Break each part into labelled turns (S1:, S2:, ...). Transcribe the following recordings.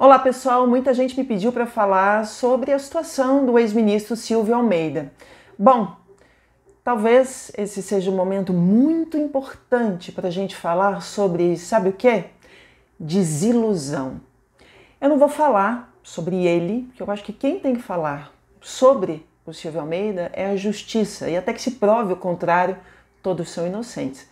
S1: Olá pessoal, muita gente me pediu para falar sobre a situação do ex-ministro Silvio Almeida. Bom, talvez esse seja um momento muito importante para a gente falar sobre, sabe o que? Desilusão. Eu não vou falar sobre ele, porque eu acho que quem tem que falar sobre o Silvio Almeida é a justiça, e até que se prove o contrário, todos são inocentes.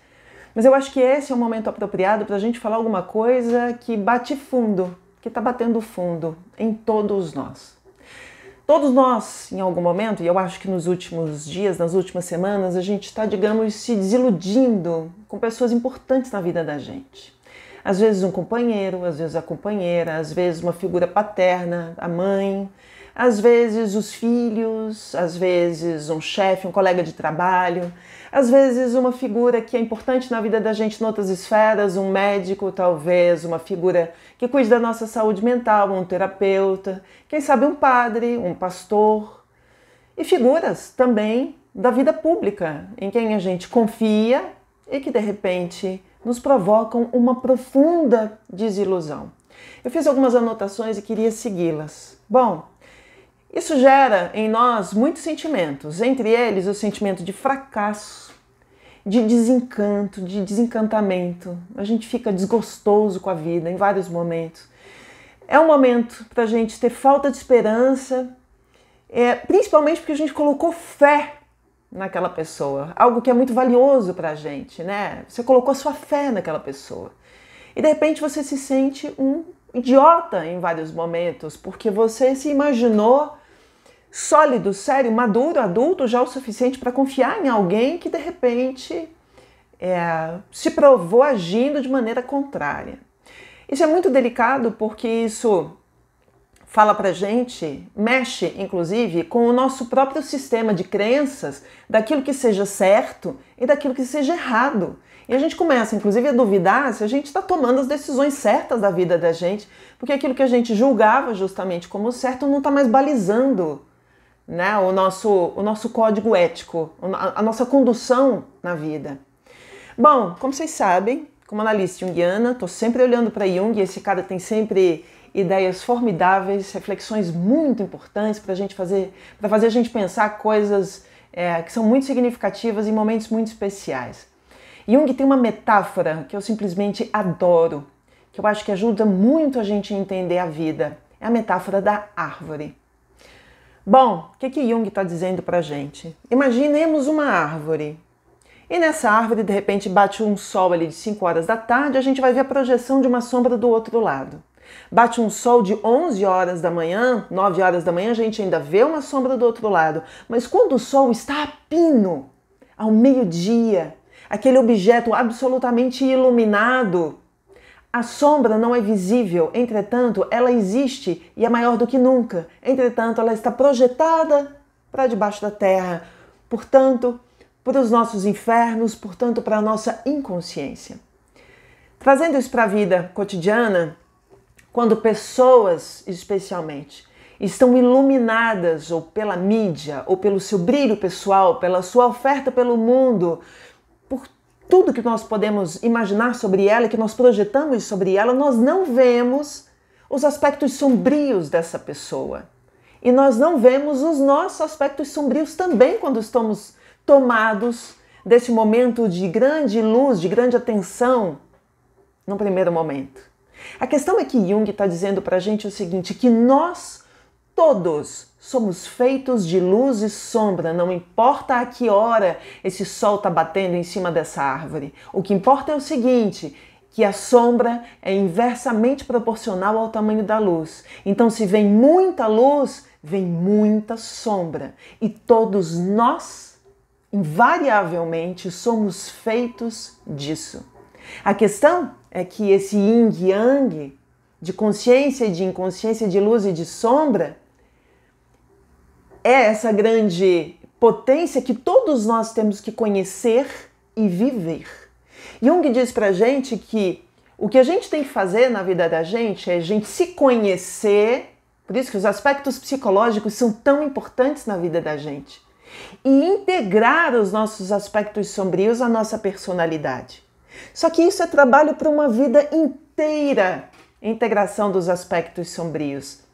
S1: Mas eu acho que esse é o momento apropriado para a gente falar alguma coisa que bate fundo, que está batendo fundo em todos nós. Todos nós, em algum momento, e eu acho que nos últimos dias, nas últimas semanas, a gente está, digamos, se desiludindo com pessoas importantes na vida da gente. Às vezes um companheiro, às vezes a companheira, às vezes uma figura paterna, a mãe, às vezes os filhos, às vezes um chefe, um colega de trabalho, às vezes, uma figura que é importante na vida da gente em outras esferas, um médico, talvez, uma figura que cuide da nossa saúde mental, um terapeuta, quem sabe um padre, um pastor. E figuras também da vida pública, em quem a gente confia e que de repente nos provocam uma profunda desilusão. Eu fiz algumas anotações e queria segui-las. Bom, isso gera em nós muitos sentimentos, entre eles o sentimento de fracasso, de desencanto, de desencantamento. A gente fica desgostoso com a vida em vários momentos. É um momento para a gente ter falta de esperança, é, principalmente porque a gente colocou fé naquela pessoa, algo que é muito valioso para a gente, né? Você colocou sua fé naquela pessoa. E de repente você se sente um idiota em vários momentos, porque você se imaginou sólido, sério, maduro, adulto já o suficiente para confiar em alguém que de repente é, se provou agindo de maneira contrária. Isso é muito delicado porque isso fala para gente, mexe inclusive com o nosso próprio sistema de crenças daquilo que seja certo e daquilo que seja errado. E a gente começa, inclusive, a duvidar se a gente está tomando as decisões certas da vida da gente, porque aquilo que a gente julgava justamente como certo não está mais balizando né? o, nosso, o nosso código ético, a, nossa condução na vida. Bom, como vocês sabem, como analista junguiana, estou sempre olhando para Jung, esse cara tem sempre ideias formidáveis, reflexões muito importantes para gente fazer, para fazer a gente pensar coisas é, que são muito significativas em momentos muito especiais. Jung tem uma metáfora que eu simplesmente adoro, que eu acho que ajuda muito a gente a entender a vida. É a metáfora da árvore. Bom, o que, que Jung está dizendo para a gente? Imaginemos uma árvore. E nessa árvore, de repente, bate um sol ali de 5 horas da tarde, a gente vai ver a projeção de uma sombra do outro lado. Bate um sol de 11 horas da manhã, 9 horas da manhã, a gente ainda vê uma sombra do outro lado. Mas quando o sol está a pino, ao meio-dia, aquele objeto absolutamente iluminado, a sombra não é visível, entretanto, ela existe e é maior do que nunca. Entretanto, ela está projetada para debaixo da terra, portanto, para os nossos infernos, portanto, para a nossa inconsciência. Trazendo isso para a vida cotidiana, quando pessoas, especialmente, estão iluminadas ou pela mídia, ou pelo seu brilho pessoal, pela sua oferta pelo mundo, tudo que nós podemos imaginar sobre ela, que nós projetamos sobre ela, nós não vemos os aspectos sombrios dessa pessoa. E nós não vemos os nossos aspectos sombrios também quando estamos tomados desse momento de grande luz, de grande atenção, no primeiro momento. A questão é que Jung está dizendo para a gente o seguinte: que nós Todos somos feitos de luz e sombra, não importa a que hora esse sol está batendo em cima dessa árvore. O que importa é o seguinte: que a sombra é inversamente proporcional ao tamanho da luz. Então, se vem muita luz, vem muita sombra. E todos nós, invariavelmente, somos feitos disso. A questão é que esse yin-yang de consciência e de inconsciência, de luz e de sombra, é essa grande potência que todos nós temos que conhecer e viver. Jung diz pra gente que o que a gente tem que fazer na vida da gente é a gente se conhecer, por isso que os aspectos psicológicos são tão importantes na vida da gente, e integrar os nossos aspectos sombrios à nossa personalidade. Só que isso é trabalho para uma vida inteira integração dos aspectos sombrios.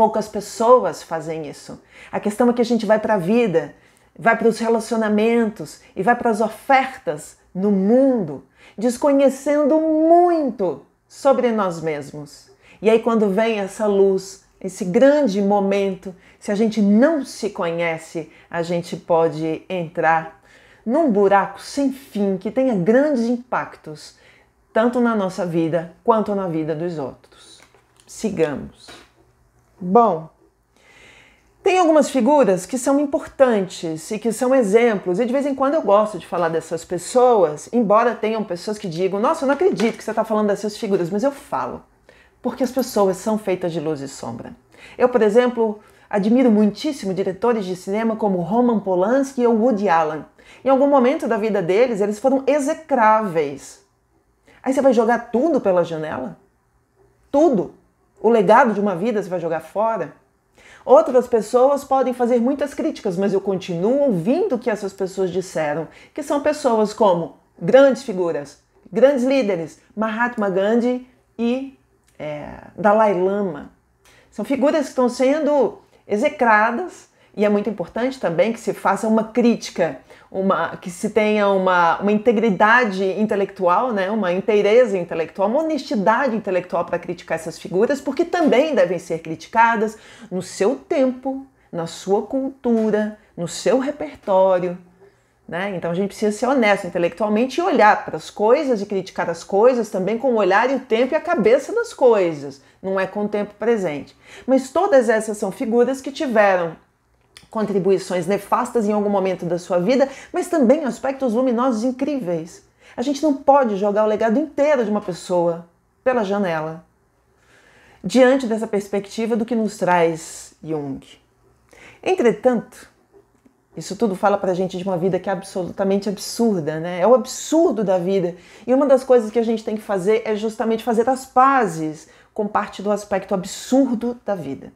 S1: Poucas pessoas fazem isso. A questão é que a gente vai para a vida, vai para os relacionamentos e vai para as ofertas no mundo, desconhecendo muito sobre nós mesmos. E aí, quando vem essa luz, esse grande momento, se a gente não se conhece, a gente pode entrar num buraco sem fim que tenha grandes impactos, tanto na nossa vida quanto na vida dos outros. Sigamos. Bom, tem algumas figuras que são importantes e que são exemplos, e de vez em quando eu gosto de falar dessas pessoas, embora tenham pessoas que digam: Nossa, eu não acredito que você está falando dessas figuras, mas eu falo, porque as pessoas são feitas de luz e sombra. Eu, por exemplo, admiro muitíssimo diretores de cinema como Roman Polanski ou Woody Allen. Em algum momento da vida deles, eles foram execráveis. Aí você vai jogar tudo pela janela? Tudo o legado de uma vida você vai jogar fora? Outras pessoas podem fazer muitas críticas, mas eu continuo ouvindo o que essas pessoas disseram, que são pessoas como grandes figuras, grandes líderes, Mahatma Gandhi e é, Dalai Lama. São figuras que estão sendo execradas e é muito importante também que se faça uma crítica uma que se tenha uma, uma integridade intelectual, né, uma inteireza intelectual, uma honestidade intelectual para criticar essas figuras, porque também devem ser criticadas no seu tempo, na sua cultura, no seu repertório. Né? Então a gente precisa ser honesto intelectualmente e olhar para as coisas e criticar as coisas também com o olhar e o tempo e a cabeça das coisas, não é com o tempo presente. Mas todas essas são figuras que tiveram contribuições nefastas em algum momento da sua vida, mas também aspectos luminosos incríveis. A gente não pode jogar o legado inteiro de uma pessoa pela janela. Diante dessa perspectiva do que nos traz Jung. Entretanto, isso tudo fala pra gente de uma vida que é absolutamente absurda, né? É o absurdo da vida. E uma das coisas que a gente tem que fazer é justamente fazer as pazes com parte do aspecto absurdo da vida.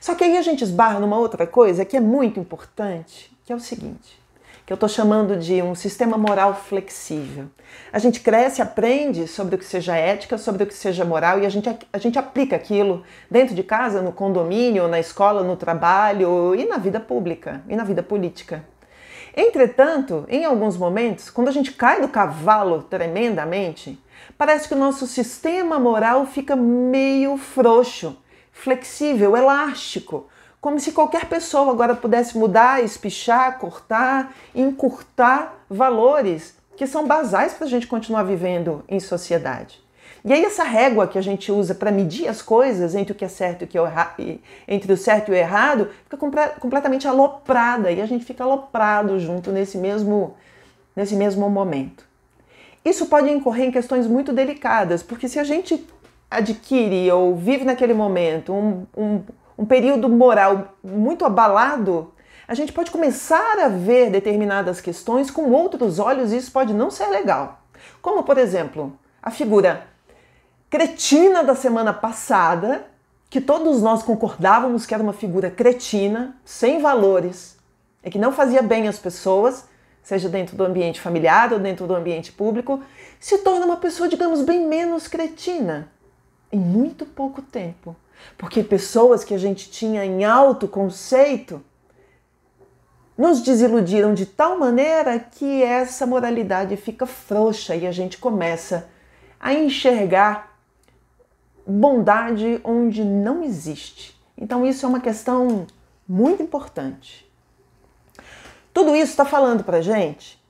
S1: Só que aí a gente esbarra numa outra coisa que é muito importante, que é o seguinte, que eu estou chamando de um sistema moral flexível. A gente cresce, aprende sobre o que seja ética, sobre o que seja moral e a gente, a gente aplica aquilo dentro de casa, no condomínio, na escola, no trabalho e na vida pública e na vida política. Entretanto, em alguns momentos, quando a gente cai do cavalo tremendamente, parece que o nosso sistema moral fica meio frouxo flexível, elástico, como se qualquer pessoa agora pudesse mudar, espichar, cortar, encurtar valores que são basais para a gente continuar vivendo em sociedade. E aí essa régua que a gente usa para medir as coisas entre o que é certo e o que é errado, entre o certo e o errado, fica completamente aloprada e a gente fica aloprado junto nesse mesmo nesse mesmo momento. Isso pode incorrer em questões muito delicadas, porque se a gente adquire ou vive naquele momento um, um, um período moral muito abalado, a gente pode começar a ver determinadas questões com outros olhos e isso pode não ser legal. Como, por exemplo, a figura cretina da semana passada, que todos nós concordávamos que era uma figura cretina, sem valores, é que não fazia bem às pessoas, seja dentro do ambiente familiar ou dentro do ambiente público, se torna uma pessoa, digamos, bem menos cretina em muito pouco tempo. Porque pessoas que a gente tinha em alto conceito nos desiludiram de tal maneira que essa moralidade fica frouxa e a gente começa a enxergar bondade onde não existe. Então, isso é uma questão muito importante. Tudo isso está falando para gente,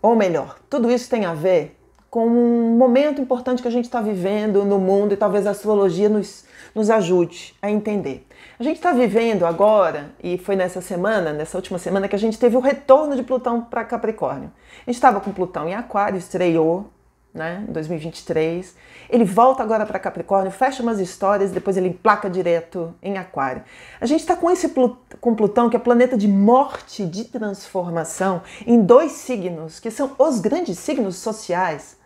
S1: ou melhor, tudo isso tem a ver com um momento importante que a gente está vivendo no mundo e talvez a astrologia nos, nos ajude a entender. A gente está vivendo agora, e foi nessa semana, nessa última semana, que a gente teve o retorno de Plutão para Capricórnio. A gente estava com Plutão em Aquário, estreou né, em 2023. Ele volta agora para Capricórnio, fecha umas histórias, depois ele emplaca direto em Aquário. A gente está com esse com Plutão, que é planeta de morte, de transformação, em dois signos, que são os grandes signos sociais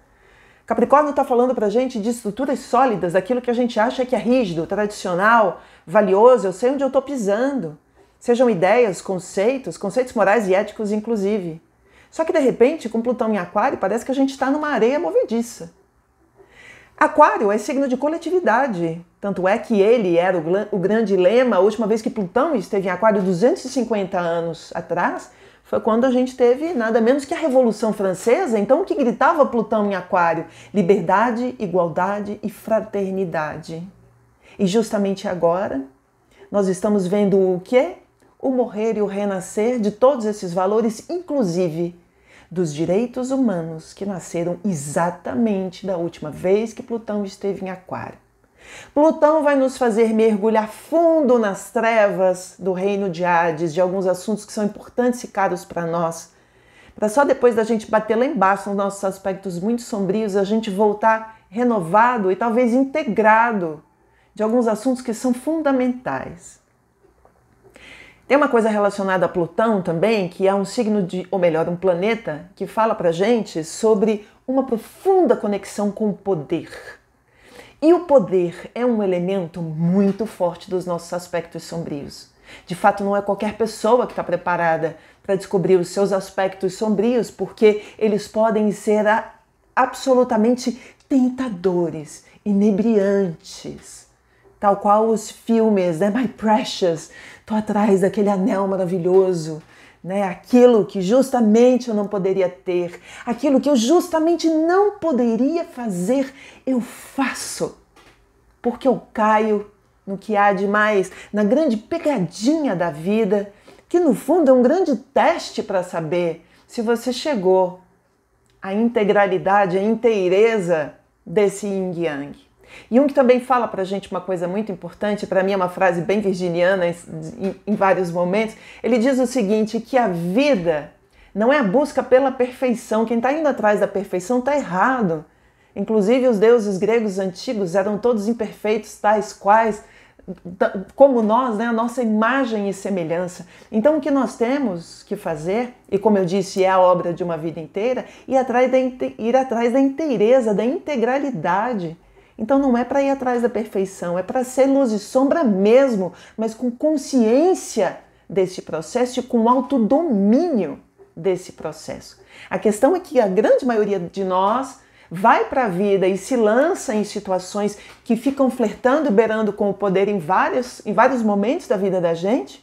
S1: Capricórnio está falando para a gente de estruturas sólidas, daquilo que a gente acha que é rígido, tradicional, valioso, eu sei onde eu estou pisando. Sejam ideias, conceitos, conceitos morais e éticos, inclusive. Só que de repente, com Plutão em Aquário, parece que a gente está numa areia movediça. Aquário é signo de coletividade, tanto é que ele era o, o grande lema a última vez que Plutão esteve em Aquário 250 anos atrás, foi quando a gente teve nada menos que a Revolução Francesa, então o que gritava Plutão em Aquário? Liberdade, igualdade e fraternidade. E justamente agora, nós estamos vendo o quê? O morrer e o renascer de todos esses valores, inclusive dos direitos humanos que nasceram exatamente da última vez que Plutão esteve em Aquário. Plutão vai nos fazer mergulhar fundo nas trevas do reino de Hades, de alguns assuntos que são importantes e caros para nós, para só depois da gente bater lá embaixo nos nossos aspectos muito sombrios, a gente voltar renovado e talvez integrado de alguns assuntos que são fundamentais. Tem uma coisa relacionada a Plutão também, que é um signo de, ou melhor, um planeta que fala para gente sobre uma profunda conexão com o poder e o poder é um elemento muito forte dos nossos aspectos sombrios. De fato, não é qualquer pessoa que está preparada para descobrir os seus aspectos sombrios, porque eles podem ser absolutamente tentadores, inebriantes. Tal qual os filmes, né? My Precious, tô atrás daquele anel maravilhoso né? Aquilo que justamente eu não poderia ter, aquilo que eu justamente não poderia fazer, eu faço. Porque eu caio no que há de mais, na grande pegadinha da vida, que no fundo é um grande teste para saber se você chegou à integralidade, à inteireza desse yin yang. E um que também fala para a gente uma coisa muito importante, para mim é uma frase bem virginiana em, vários momentos. Ele diz o seguinte: que a vida não é a busca pela perfeição. Quem está indo atrás da perfeição está errado. Inclusive, os deuses gregos antigos eram todos imperfeitos, tais quais, como nós, né? a nossa imagem e semelhança. Então, o que nós temos que fazer, e como eu disse, é a obra de uma vida inteira, ir atrás da, ir atrás da inteireza, da integralidade então não é para ir atrás da perfeição, é para ser luz e sombra mesmo, mas com consciência desse processo e com autodomínio desse processo. A questão é que a grande maioria de nós vai para a vida e se lança em situações que ficam flertando, beirando com o poder em vários, em vários momentos da vida da gente,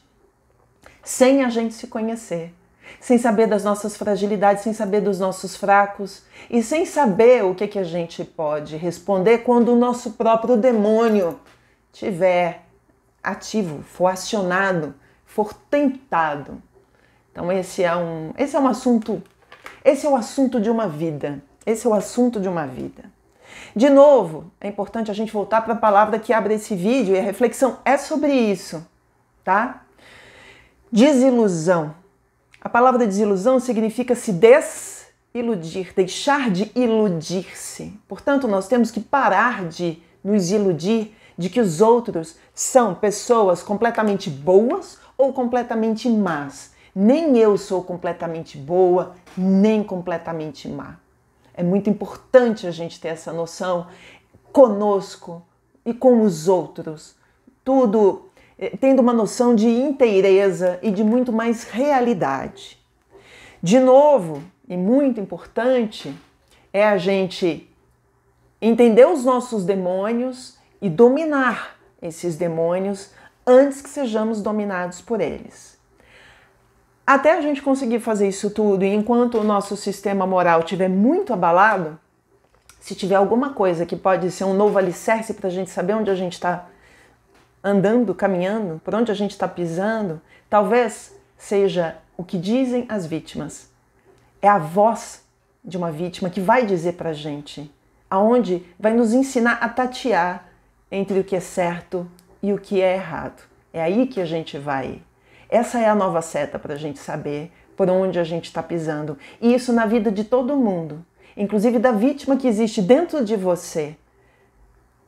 S1: sem a gente se conhecer sem saber das nossas fragilidades, sem saber dos nossos fracos e sem saber o que, que a gente pode responder quando o nosso próprio demônio tiver ativo, for acionado, for tentado. Então esse é um, esse é um assunto, esse é o assunto de uma vida. Esse é o assunto de uma vida. De novo, é importante a gente voltar para a palavra que abre esse vídeo e a reflexão é sobre isso, tá? Desilusão. A palavra desilusão significa se desiludir, deixar de iludir-se. Portanto, nós temos que parar de nos iludir de que os outros são pessoas completamente boas ou completamente más. Nem eu sou completamente boa, nem completamente má. É muito importante a gente ter essa noção conosco e com os outros. Tudo eh, tendo uma noção de inteireza e de muito mais realidade. De novo, e muito importante, é a gente entender os nossos demônios e dominar esses demônios antes que sejamos dominados por eles. Até a gente conseguir fazer isso tudo, e enquanto o nosso sistema moral estiver muito abalado, se tiver alguma coisa que pode ser um novo alicerce para a gente saber onde a gente está andando, caminhando, por onde a gente está pisando, talvez seja o que dizem as vítimas. É a voz de uma vítima que vai dizer para a gente, aonde vai nos ensinar a tatear entre o que é certo e o que é errado. É aí que a gente vai. Essa é a nova seta para a gente saber por onde a gente está pisando. E isso na vida de todo mundo, inclusive da vítima que existe dentro de você,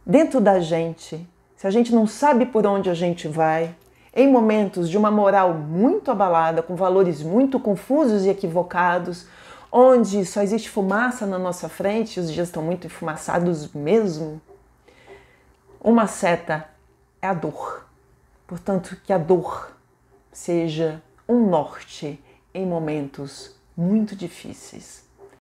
S1: dentro da gente, se a gente não sabe por onde a gente vai, em momentos de uma moral muito abalada, com valores muito confusos e equivocados, onde só existe fumaça na nossa frente, os dias estão muito enfumaçados mesmo, uma seta é a dor. Portanto, que a dor seja um norte em momentos muito difíceis.